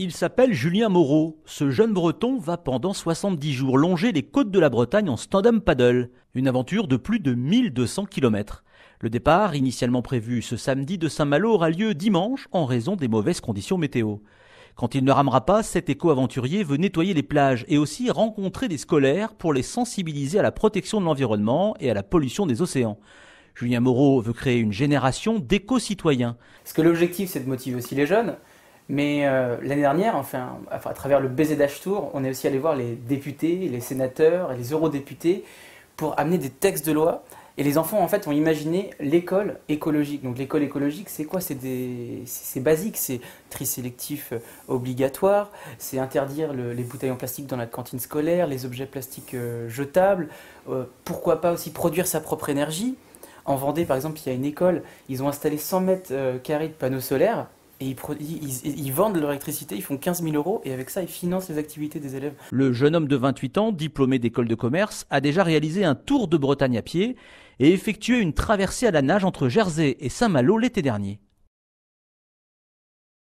Il s'appelle Julien Moreau. Ce jeune breton va pendant 70 jours longer les côtes de la Bretagne en stand-up paddle, une aventure de plus de 1200 km. Le départ, initialement prévu ce samedi de Saint-Malo, aura lieu dimanche en raison des mauvaises conditions météo. Quand il ne ramera pas, cet éco-aventurier veut nettoyer les plages et aussi rencontrer des scolaires pour les sensibiliser à la protection de l'environnement et à la pollution des océans. Julien Moreau veut créer une génération d'éco-citoyens. ce que l'objectif, c'est de motiver aussi les jeunes, mais euh, l'année dernière, enfin, à travers le BZH Tour, on est aussi allé voir les députés, les sénateurs et les eurodéputés pour amener des textes de loi. Et les enfants, en fait, ont imaginé l'école écologique. Donc l'école écologique, c'est quoi C'est basique, c'est tri sélectif euh, obligatoire, c'est interdire les bouteilles en plastique dans la cantine scolaire, les objets plastiques euh, jetables, pourquoi pas aussi produire sa propre énergie. En Vendée, par exemple, il y a une école, ils ont installé 100 mètres carrés de panneaux solaires, et ils, vendent leur électricité, ils font 15 000 euros et avec ça, ils financent les activités des élèves. Le jeune homme de 28 ans, diplômé d'école de commerce, a déjà réalisé un tour de Bretagne à pied et effectué une traversée à la nage entre Jersey et Saint-Malo l'été dernier.